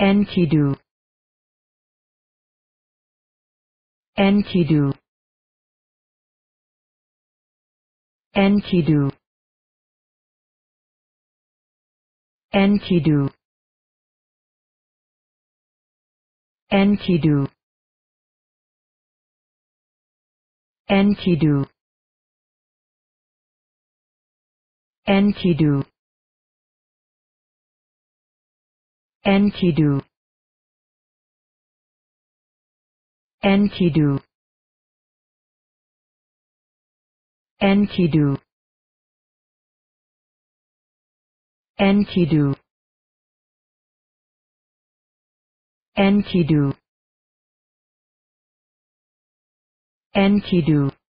Enkidu Enkidu Enkidu Enkidu Enkidu Enkidu Enkidu Enkidu Enkidu Enkidu Enkidu Enkidu Enkidu